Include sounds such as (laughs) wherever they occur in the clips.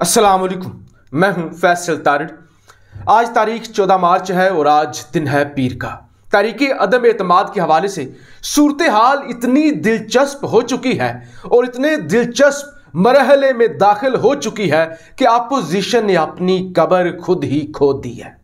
अस्सलाम वालेकुम मैं हूं फैसल तारड़ आज तारीख 14 मार्च है और आज दिन है पीर का तारीख अदम अतमाद के हवाले से सूरत हाल इतनी दिलचस्प हो चुकी है और इतने दिलचस्प मरहले में दाखिल हो चुकी है कि अपोजिशन ने अपनी कबर खुद ही खो दी है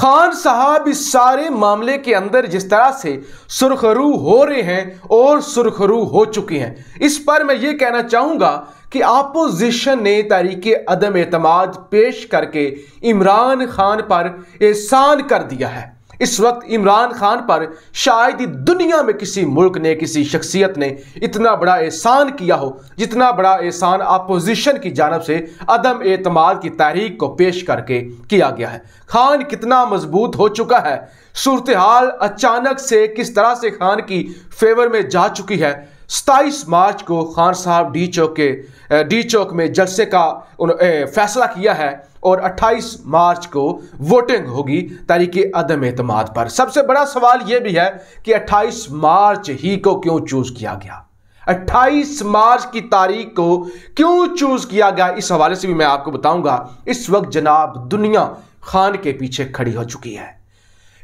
खान साहब इस सारे मामले के अंदर जिस तरह से सुरखरू हो रहे हैं और सुरखरू हो चुके हैं इस पर मैं ये कहना चाहूंगा कि आपोजिशन ने तहरीक अदम एतमाद पेश करके इमरान खान पर एहसान कर दिया है इस वक्त इमरान खान पर शायद ही दुनिया में किसी मुल्क ने किसी शख्सियत ने इतना बड़ा एहसान किया हो जितना बड़ा एहसान अपोजिशन की जानब से अदम एतमाद की तारीख को पेश करके किया गया है खान कितना मजबूत हो चुका है सूरत हाल अचानक से किस तरह से खान की फेवर में जा चुकी है सताईस मार्च को खान साहब डी चौक के डी चौक में जलसे का फैसला किया है और 28 मार्च को वोटिंग होगी तारीख अदम अतमाद पर सबसे बड़ा सवाल यह भी है कि 28 मार्च ही को क्यों चूज किया गया 28 मार्च की तारीख को क्यों चूज किया गया इस हवाले से भी मैं आपको बताऊंगा इस वक्त जनाब दुनिया खान के पीछे खड़ी हो चुकी है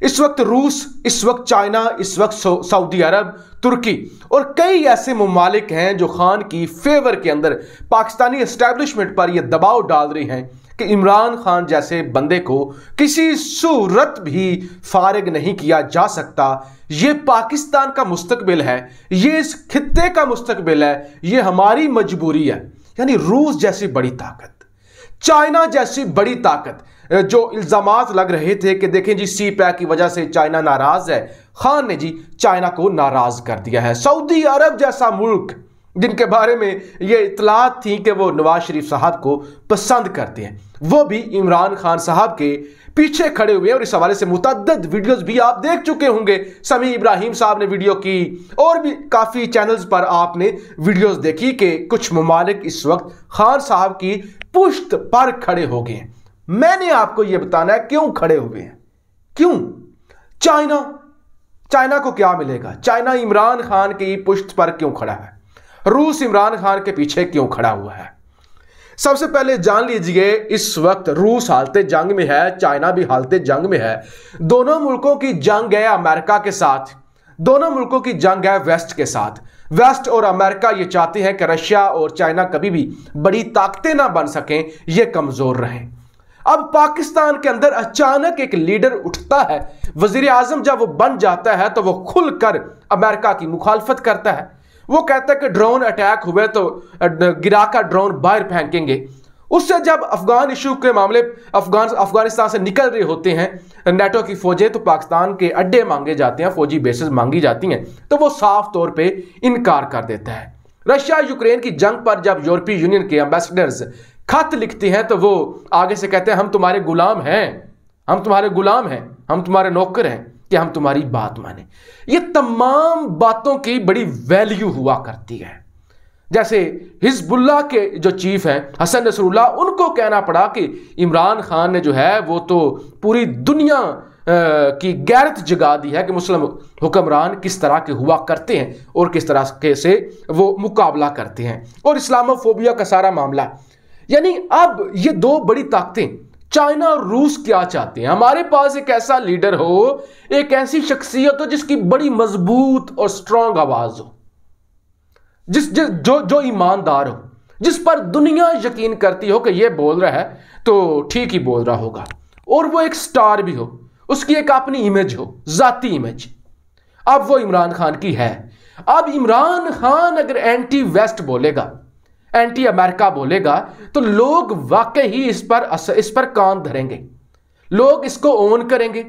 इस वक्त रूस इस वक्त चाइना इस वक्त सऊदी अरब तुर्की और कई ऐसे ममालिक हैं जो खान की फेवर के अंदर पाकिस्तानी इस्टेब्लिशमेंट पर यह दबाव डाल रही हैं कि इमरान खान जैसे बंदे को किसी सूरत भी फारग नहीं किया जा सकता ये पाकिस्तान का मुस्तबिल है ये इस खत्े का मुस्तबिल है ये हमारी मजबूरी है यानी रूस जैसी बड़ी ताकत चाइना जैसी बड़ी ताकत जो इल्ज़ाम लग रहे थे कि देखें जी सी पैक की वजह से चाइना नाराज़ है खान ने जी चाइना को नाराज़ कर दिया है सऊदी अरब जैसा मुल्क जिनके बारे में ये इतलात थी कि वो नवाज शरीफ साहब को पसंद करते हैं वो भी इमरान खान साहब के पीछे खड़े हुए हैं और इस हवाले से मुतद वीडियोस भी आप देख चुके होंगे समी इब्राहिम साहब ने वीडियो की और भी काफ़ी चैनल्स पर आपने वीडियोस देखी कि कुछ ममालिक इस वक्त खान साहब की पुश्त पर खड़े हो गए हैं मैंने आपको ये बताना है क्यों खड़े हुए हैं क्यों चाइना चाइना को क्या मिलेगा चाइना इमरान खान की पुश्त पर क्यों खड़ा है रूस इमरान खान के पीछे क्यों खड़ा हुआ है सबसे पहले जान लीजिए इस वक्त रूस हालते जंग में है चाइना भी हालते जंग में है दोनों मुल्कों की जंग है अमेरिका के साथ दोनों मुल्कों की जंग है वेस्ट के साथ वेस्ट और अमेरिका ये चाहते हैं कि रशिया और चाइना कभी भी बड़ी ताकतें ना बन सकें ये कमज़ोर रहें अब पाकिस्तान के अंदर अचानक एक लीडर उठता है वजीर आजम जब वो बन जाता है तो वो खुलकर अमेरिका की मुखालफत करता है वो कहता है कि ड्रोन अटैक हुए तो गिरा का ड्रोन बाहर फेंकेंगे उससे जब अफगान इशू के मामले अफगान अफगानिस्तान से निकल रहे होते हैं नेटो की फौजें तो पाकिस्तान के अड्डे मांगे जाते हैं फौजी बेसिस मांगी जाती हैं तो वो साफ तौर पर इनकार कर देता है रशिया यूक्रेन की जंग पर जब यूरोपीय यूनियन के एम्बेसडर्स खत लिखते हैं तो वो आगे से कहते हैं हम तुम्हारे गुलाम हैं हम तुम्हारे गुलाम हैं हम तुम्हारे नौकर हैं कि हम तुम्हारी बात माने ये तमाम बातों की बड़ी वैल्यू हुआ करती है जैसे हिजबुल्ला के जो चीफ हैं हसन नसरुल्ला उनको कहना पड़ा कि इमरान खान ने जो है वो तो पूरी दुनिया की गैरत जगा दी है कि मुस्लिम हुक्मरान किस तरह के हुआ करते हैं और किस तरह के से वो मुकाबला करते हैं और इस्लामोफोबिया का सारा मामला यानी अब ये दो बड़ी ताकतें चाइना और रूस क्या चाहते हैं हमारे पास एक ऐसा लीडर हो एक ऐसी शख्सियत हो जिसकी बड़ी मजबूत और स्ट्रांग आवाज हो जिस, जिस जो जो ईमानदार हो जिस पर दुनिया यकीन करती हो कि ये बोल रहा है तो ठीक ही बोल रहा होगा और वो एक स्टार भी हो उसकी एक अपनी इमेज हो जाती इमेज अब वो इमरान खान की है अब इमरान खान अगर एंटी वेस्ट बोलेगा एंटी अमेरिका बोलेगा तो लोग वाकई ही इस पर इस पर कान धरेंगे लोग इसको ओन करेंगे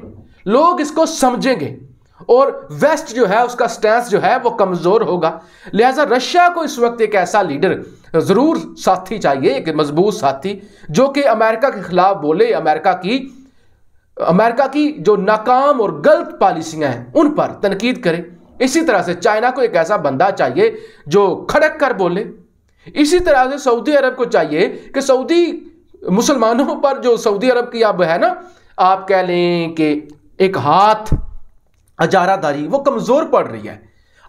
लोग इसको समझेंगे और वेस्ट जो है उसका स्टैंस जो है वो कमज़ोर होगा लिहाजा रशिया को इस वक्त एक ऐसा लीडर ज़रूर साथी चाहिए एक मजबूत साथी जो कि अमेरिका के खिलाफ बोले अमेरिका की अमेरिका की जो नाकाम और गलत पॉलिसियाँ हैं उन पर तनकीद करे इसी तरह से चाइना को एक ऐसा बंदा चाहिए जो खड़क कर बोले इसी तरह से सऊदी अरब को चाहिए कि सऊदी मुसलमानों पर जो सऊदी अरब की अब है ना आप कह लें कि एक हाथ अजारादारी वो कमज़ोर पड़ रही है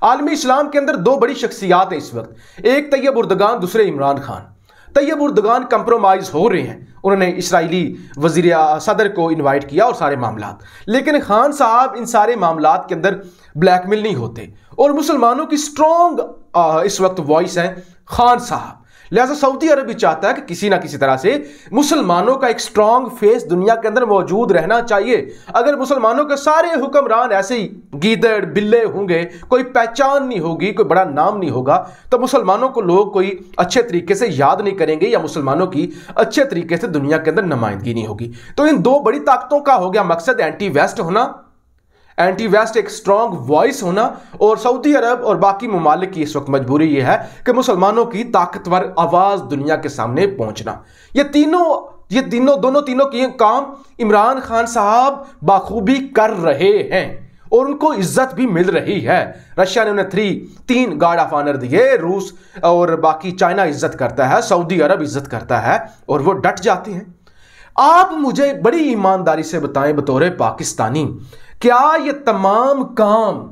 आलमी इस्लाम के अंदर दो बड़ी शख्सियात हैं इस वक्त एक तैयब उर्दगान दूसरे Imran Khan Tayyip Erdogan compromise हो रहे हैं उन्होंने इसराइली वजीर सदर को इनवाइट किया और सारे मामला लेकिन खान साहब इन सारे मामला के अंदर ब्लैकमेल नहीं होते और मुसलमानों की स्ट्रॉन्ग इस वक्त वॉइस है खान साहब लिहाजा सऊदी अरब भी चाहता है कि किसी ना किसी तरह से मुसलमानों का एक स्ट्रांग फेस दुनिया के अंदर मौजूद रहना चाहिए अगर मुसलमानों के सारे हुक्मरान ऐसे ही गीदड़ बिल्ले होंगे कोई पहचान नहीं होगी कोई बड़ा नाम नहीं होगा तो मुसलमानों को लोग कोई अच्छे तरीके से याद नहीं करेंगे या मुसलमानों की अच्छे तरीके से दुनिया के अंदर नुमाइंदगी नहीं होगी तो इन दो बड़ी ताकतों का हो गया मकसद एंटी वेस्ट होना एंटी वेस्ट एक स्ट्रांग वॉइस होना और सऊदी अरब और बाकी ममालिक की इस वक्त मजबूरी यह है कि मुसलमानों की ताकतवर आवाज़ दुनिया के सामने पहुंचना ये तीनों ये तीनों दोनों तीनों के काम इमरान खान साहब बाखूबी कर रहे हैं और उनको इज्जत भी मिल रही है रशिया ने उन्हें थ्री तीन गार्ड ऑफ ऑनर दिए रूस और बाकी चाइना इज्जत करता है सऊदी अरब इज्जत करता है और वो डट जाते हैं आप मुझे बड़ी ईमानदारी से बताएं बतौर पाकिस्तानी क्या ये तमाम काम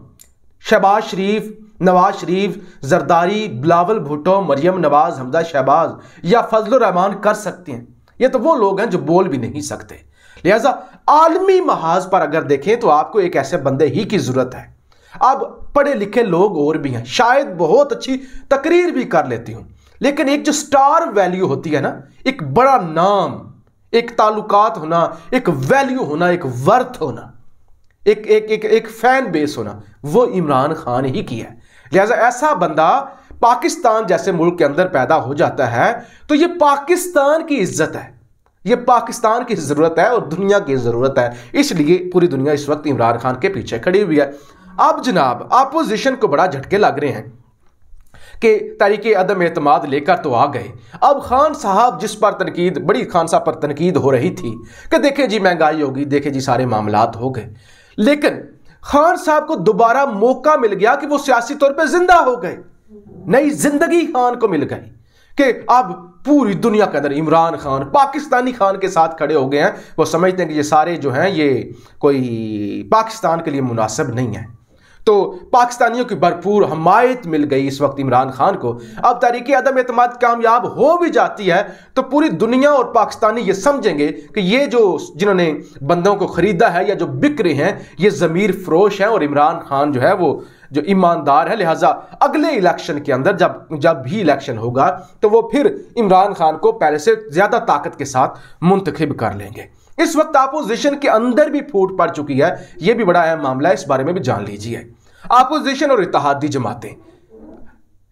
शहबाज शरीफ नवाज शरीफ जरदारी बिलावल भुटो मरियम नवाज हमदा शहबाज या फजल रहमान कर सकते हैं ये तो वो लोग हैं जो बोल भी नहीं सकते लिहाजा आलमी महाज पर अगर देखें तो आपको एक ऐसे बंदे ही की ज़रूरत है अब पढ़े लिखे लोग और भी हैं शायद बहुत अच्छी तकरीर भी कर लेती हूँ लेकिन एक जो स्टार वैल्यू होती है ना एक बड़ा नाम एक ताल्लुकात होना एक वैल्यू होना एक वर्थ होना एक एक एक एक फैन बेस होना वो इमरान खान ही की है लिहाजा ऐसा बंदा पाकिस्तान जैसे मुल्क के अंदर पैदा हो जाता है तो ये पाकिस्तान की इज्जत है ये पाकिस्तान की ज़रूरत है और दुनिया की ज़रूरत है इसलिए पूरी दुनिया इस वक्त इमरान खान के पीछे खड़ी हुई है अब जनाब अपोजिशन को बड़ा झटके लग रहे हैं के तरीके अदम अतमाद लेकर तो आ गए अब खान साहब जिस पर तनकीद बड़ी खान साहब पर तनकीद हो रही थी कि देखे जी महंगाई होगी देखे जी सारे मामला हो गए लेकिन खान साहब को दोबारा मौका मिल गया कि वो सियासी तौर पर जिंदा हो गए नई जिंदगी खान को मिल गई कि अब पूरी दुनिया के अंदर इमरान खान पाकिस्तानी खान के साथ खड़े हो गए हैं वो समझते हैं कि ये सारे जो हैं ये कोई पाकिस्तान के लिए मुनासिब नहीं है तो पाकिस्तानियों की भरपूर हमायत मिल गई इस वक्त इमरान खान को अब तहरीक अदम अतमाद कामयाब हो भी जाती है तो पूरी दुनिया और पाकिस्तानी ये समझेंगे कि ये जो जिन्होंने बंदों को ख़रीदा है या जो बिक रहे हैं ये ज़मीर फरोश हैं और इमरान खान जो है वो जो ईमानदार है लिहाजा अगले इलेक्शन के अंदर जब जब भी इलेक्शन होगा तो वो फिर इमरान खान को पहले से ज़्यादा ताकत के साथ मुंतखब कर लेंगे इस वक्त अपोजिशन के अंदर भी फूट पड़ चुकी है यह भी बड़ा अहम मामला है इस बारे में भी जान लीजिए अपोजिशन और इतिहादी जमातें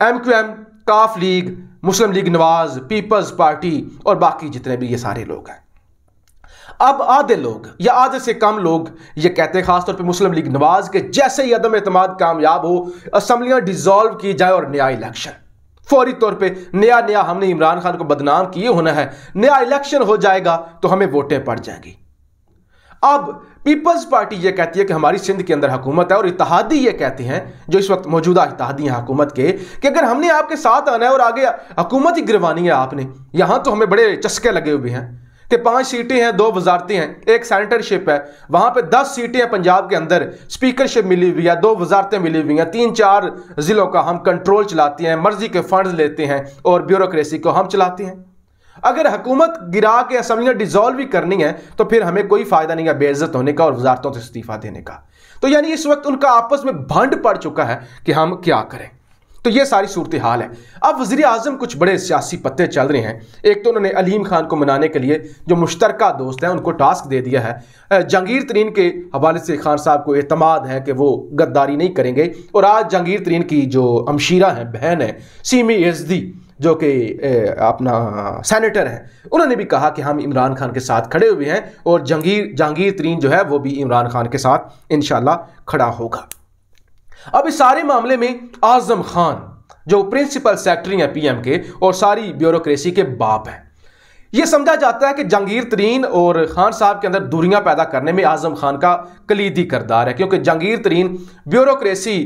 एम क्यू एम काफ लीग मुस्लिम लीग नवाज पीपल्स पार्टी और बाकी जितने भी ये सारे लोग हैं अब आधे लोग या आधे से कम लोग ये कहते हैं खासतौर पर मुस्लिम लीग नवाज के जैसे ही अदम एतम कामयाब हो असम्बलियां डिजॉल्व की जाए और नया इलेक्शन फौरी तौर पे नया नया हमने इमरान खान को बदनाम किए होना है नया इलेक्शन हो जाएगा तो हमें वोटें पड़ जाएंगी अब पीपल्स पार्टी ये कहती है कि हमारी सिंध के अंदर हुकूमत है और इतिहादी ये कहते हैं जो इस वक्त मौजूदा इतिहादी हैं हुकूमत के कि अगर हमने आपके साथ आना है और आगे हुकूमत ही गिरवानी है आपने यहाँ तो हमें बड़े चस्के लगे हुए हैं कि पांच सीटें हैं दो वजारतें हैं एक सेंटरशिप है वहाँ पर दस सीटें हैं पंजाब के अंदर स्पीकरशिप मिली हुई है दो वजारतें मिली हुई हैं तीन चार ज़िलों का हम कंट्रोल चलाते हैं मर्जी के फंड लेते हैं और ब्यूरोसी को हम चलाते हैं अगर हुकूमत गिरा के असम्बलियाँ डिजोल्व भी करनी है तो फिर हमें कोई फ़ायदा नहीं है बेइज्जत होने का और वजारतों से इस्तीफ़ा देने का तो यानी इस वक्त उनका आपस में भंड पड़ चुका है कि हम क्या करें तो ये सारी सूरत हाल है अब वजी अजम कुछ बड़े सियासी पत्ते चल रहे हैं एक तो उन्होंने अलीम खान को मनाने के लिए जो मुश्तर दोस्त हैं उनको टास्क दे दिया है जंगीर तरीन के हवाले से खान साहब को अतमाद है कि वो गद्दारी नहीं करेंगे और आज जंगीर तरीन की जो अमशीरा हैं बहन है सीमी यजदी जो कि अपना सैनिटर हैं उन्होंने भी कहा कि हम इमरान खान के साथ खड़े हुए हैं और जंगीर जहांगीर तरीन जो है वो भी इमरान खान के साथ इन खड़ा होगा अब इस सारे मामले में आजम खान जो प्रिंसिपल सेक्रेटरी हैं पीएम के और सारी ब्यूरोक्रेसी के बाप हैं ये समझा जाता है कि जहांगीर तरीन और खान साहब के अंदर दूरियां पैदा करने में आजम खान का कलीदी करदार है क्योंकि जहांगीर तरीन ब्यूरोक्रेसी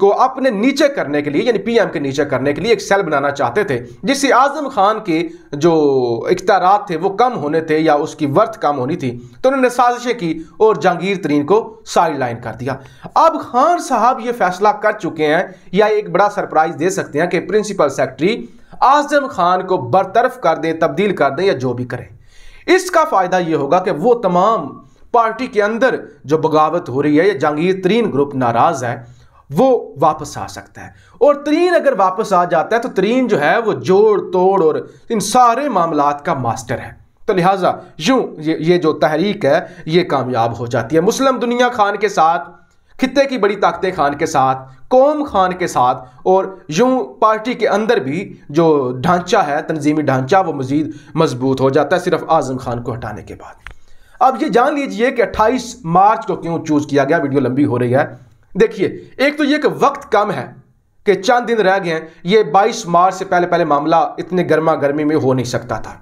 को अपने नीचे करने के लिए यानी पीएम के नीचे करने के लिए एक सेल बनाना चाहते थे जिससे आजम खान के जो इख्तार थे वो कम होने थे या उसकी वर्थ कम होनी थी तो उन्होंने साजिशें की और जहांगीर तरीन को साइड लाइन कर दिया अब खान साहब ये फैसला कर चुके हैं या एक बड़ा सरप्राइज दे सकते हैं कि प्रिंसिपल सेक्रेटरी आजम खान को बरतरफ कर दें तब्दील कर दें या जो भी करें इसका फ़ायदा यह होगा कि वो तमाम पार्टी के अंदर जो बगावत हो रही है या जहांगीर तरीन ग्रुप नाराज़ है वो वापस आ सकता है और तरीन अगर वापस आ जाता है तो तरीन जो है वो जोड़ तोड़ और इन सारे मामला का मास्टर है तो लिहाजा यूं ये, ये जो तहरीक है ये कामयाब हो जाती है मुस्लिम दुनिया खान के साथ खत्े की बड़ी ताकतें खान के साथ कौम खान के साथ और यूं पार्टी के अंदर भी जो ढांचा है तनजीमी ढांचा वो मज़ीद मजबूत हो जाता है सिर्फ आज़म खान को हटाने के बाद अब ये जान लीजिए कि 28 मार्च को क्यों चूज़ किया गया वीडियो लंबी हो रही है देखिए एक तो ये कि वक्त कम है कि चंद दिन रह गए हैं ये 22 मार्च से पहले पहले मामला इतने गर्मा गर्मी में हो नहीं सकता था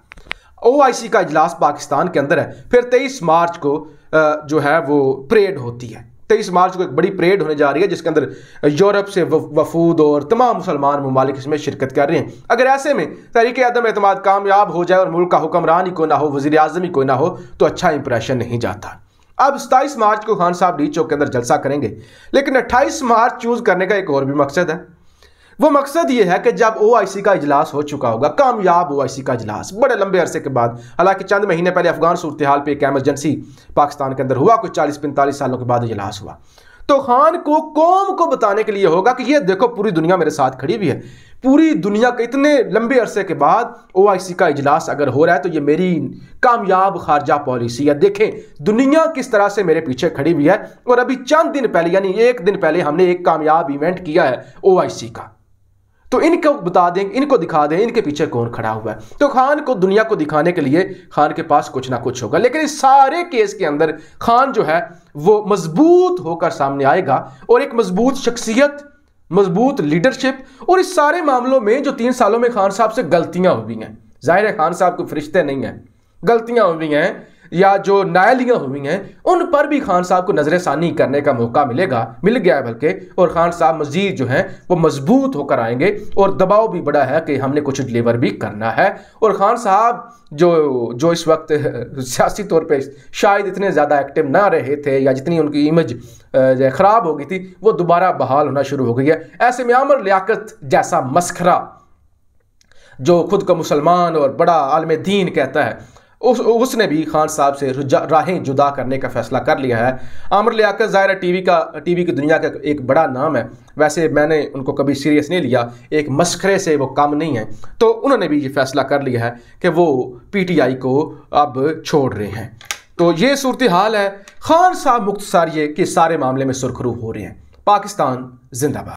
ओआईसी का इजलास पाकिस्तान के अंदर है फिर 23 मार्च को जो है वो परेड होती है तेईस मार्च को एक बड़ी परेड होने जा रही है जिसके अंदर यूरोप से वफूद और तमाम मुसलमान ममालिक इसमें शिरकत कर रहे हैं अगर ऐसे में तहरीक आदम एतम कामयाब हो जाए और मुल्क का हुक्मरान ही कोई ना हो वजी अजम ही कोई ना हो तो अच्छा इंप्रेशन नहीं जाता अब सताईस मार्च को खान साहब डी चौक के अंदर जलसा करेंगे लेकिन अट्ठाईस मार्च चूज़ करने का एक और भी मकसद है वो मकसद ये है कि जब ओ का इजलास हो चुका होगा कामयाब ओ का इजलास बड़े लंबे अरसे के बाद हालांकि चंद महीने पहले अफगान सूरत हाल पर एक एमरजेंसी पाकिस्तान के अंदर हुआ कुछ चालीस पैंतालीस सालों के बाद इजलास हुआ तो खान को कौम को बताने के लिए होगा कि ये देखो पूरी दुनिया मेरे साथ खड़ी हुई है पूरी दुनिया के इतने लंबे अरसे के बाद ओ का इजलास अगर हो रहा है तो ये मेरी कामयाब खारजा पॉलिसी है देखें दुनिया किस तरह से मेरे पीछे खड़ी हुई है और अभी चंद दिन पहले यानी एक दिन पहले हमने एक कामयाब इवेंट किया है ओ का तो इनको बता दें इनको दिखा दें इनके पीछे कौन खड़ा हुआ है तो खान को दुनिया को दिखाने के लिए खान के पास कुछ ना कुछ होगा लेकिन इस सारे केस के अंदर खान जो है वो मजबूत होकर सामने आएगा और एक मजबूत शख्सियत मजबूत लीडरशिप और इस सारे मामलों में जो तीन सालों में खान साहब से गलतियां हुई हैं जाहिर है खान साहब को फरिश्ते नहीं हैं गलतियां हुई हैं या जो नायलियाँ हुई हैं उन पर भी खान साहब को नज़र षानी करने का मौका मिलेगा मिल गया है बल्कि और खान साहब मजीद जो हैं वो मजबूत होकर आएंगे और दबाव भी बड़ा है कि हमने कुछ डिलीवर भी करना है और खान साहब जो जो इस वक्त (laughs) सियासी तौर पर शायद इतने ज़्यादा एक्टिव ना रहे थे या जितनी उनकी इमेज ख़राब हो गई थी वो दोबारा बहाल होना शुरू हो गई है ऐसे में आमर लियाकत जैसा मस्खरा जो खुद का मुसलमान और बड़ा आलम दीन कहता है उस उसने भी खान साहब से राहें जुदा करने का फैसला कर लिया है आमिर लियाकत ज़ाहिर टीवी का टीवी की दुनिया का एक बड़ा नाम है वैसे मैंने उनको कभी सीरियस नहीं लिया एक मस्खरे से वो काम नहीं है तो उन्होंने भी ये फैसला कर लिया है कि वो पीटीआई को अब छोड़ रहे हैं तो ये सूरत हाल है खान साहब मुख्तसार ये कि सारे मामले में सुरखरू हो रहे हैं पाकिस्तान जिंदाबाद